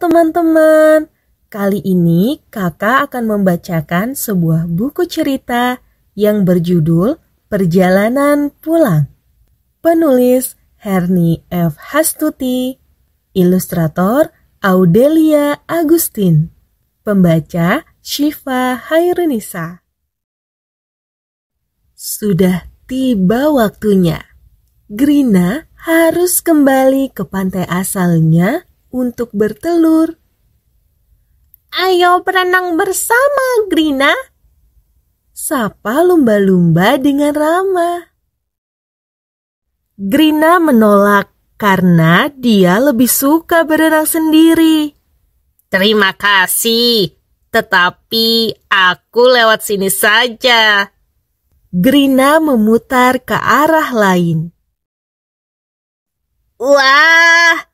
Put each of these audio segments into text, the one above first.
teman-teman. Kali ini kakak akan membacakan sebuah buku cerita yang berjudul Perjalanan Pulang. Penulis Herni F. Hastuti, ilustrator Audelia Agustin, pembaca Syifa Hairunisa. Sudah tiba waktunya. Grina harus kembali ke pantai asalnya untuk bertelur. Ayo berenang bersama, Grina. Sapa lumba-lumba dengan ramah. Grina menolak karena dia lebih suka berenang sendiri. Terima kasih, tetapi aku lewat sini saja. Grina memutar ke arah lain. Wah,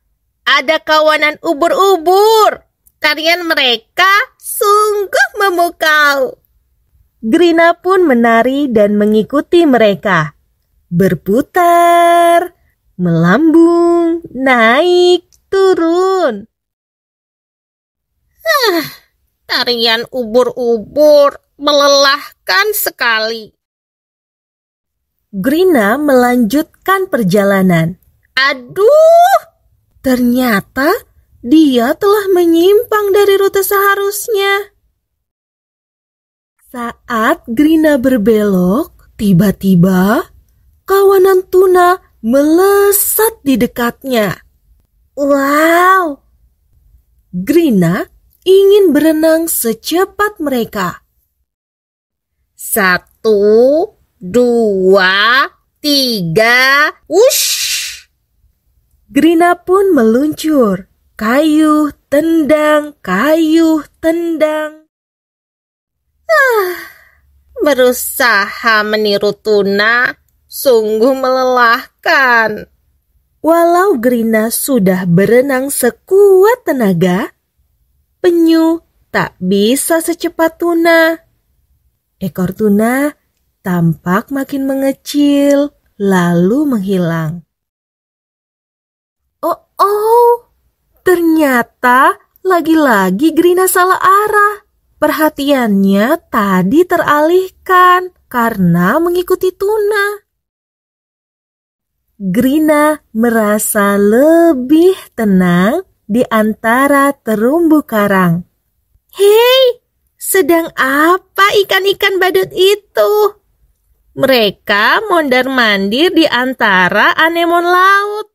ada kawanan ubur-ubur. Tarian mereka sungguh memukau. Grina pun menari dan mengikuti mereka. Berputar, melambung, naik, turun. Huh, tarian ubur-ubur melelahkan sekali. Grina melanjutkan perjalanan. Aduh, Ternyata dia telah menyimpang dari rute seharusnya. Saat Grina berbelok, tiba-tiba kawanan tuna melesat di dekatnya. Wow! Grina ingin berenang secepat mereka. Satu, dua, tiga, wush! Grina pun meluncur. kayu tendang, kayu tendang. Ah, berusaha meniru Tuna sungguh melelahkan. Walau Grina sudah berenang sekuat tenaga, penyu tak bisa secepat tuna. Ekor tuna tampak makin mengecil, lalu menghilang. Oh, ternyata lagi-lagi Grina salah arah. Perhatiannya tadi teralihkan karena mengikuti Tuna. Grina merasa lebih tenang di antara terumbu karang. Hei, sedang apa ikan-ikan badut itu? Mereka mondar-mandir di antara anemon laut.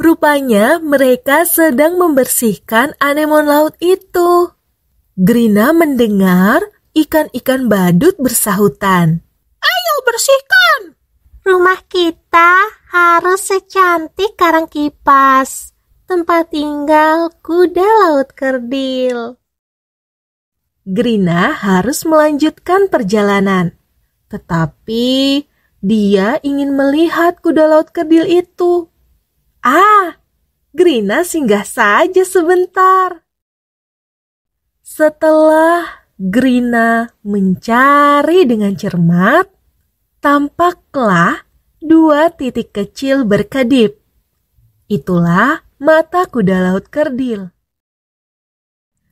Rupanya mereka sedang membersihkan anemon laut itu. Grina mendengar ikan-ikan badut bersahutan. Ayo bersihkan! Rumah kita harus secantik karang kipas, tempat tinggal kuda laut kerdil. Grina harus melanjutkan perjalanan. Tetapi dia ingin melihat kuda laut kerdil itu. Ah, Grina singgah saja sebentar. Setelah Grina mencari dengan cermat, tampaklah dua titik kecil berkedip. Itulah mata kuda laut kerdil.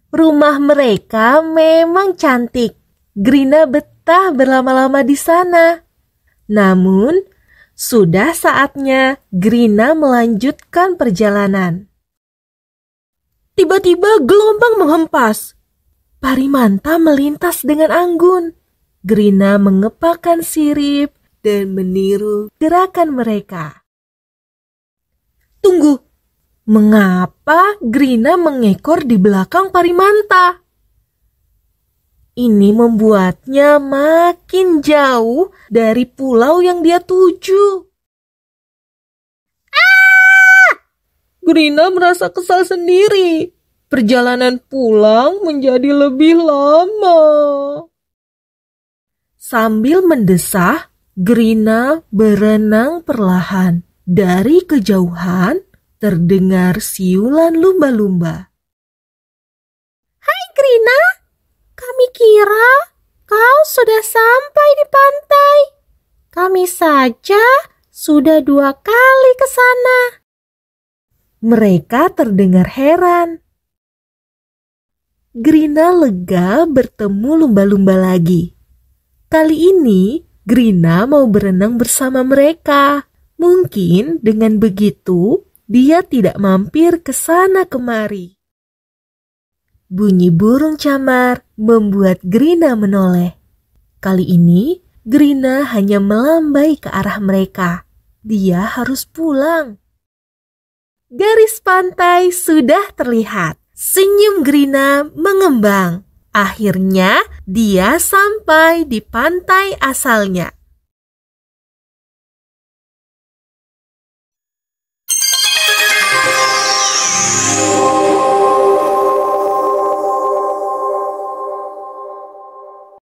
Rumah mereka memang cantik. Grina betah berlama-lama di sana. Namun, sudah saatnya Grina melanjutkan perjalanan. Tiba-tiba gelombang menghempas. Parimanta melintas dengan anggun. Grina mengepakkan sirip dan meniru gerakan mereka. Tunggu, mengapa Grina mengekor di belakang Parimanta? Ini membuatnya makin jauh dari pulau yang dia tuju. Ah! Grina merasa kesal sendiri. Perjalanan pulang menjadi lebih lama. Sambil mendesah, Grina berenang perlahan. Dari kejauhan terdengar siulan lumba-lumba. Kami kira kau sudah sampai di pantai. Kami saja sudah dua kali ke sana. Mereka terdengar heran. Grina lega bertemu lumba-lumba lagi. Kali ini, Grina mau berenang bersama mereka. Mungkin dengan begitu, dia tidak mampir ke sana kemari bunyi burung camar membuat Grina menoleh. Kali ini, Grina hanya melambai ke arah mereka. Dia harus pulang. Garis pantai sudah terlihat. Senyum Grina mengembang. Akhirnya, dia sampai di pantai asalnya.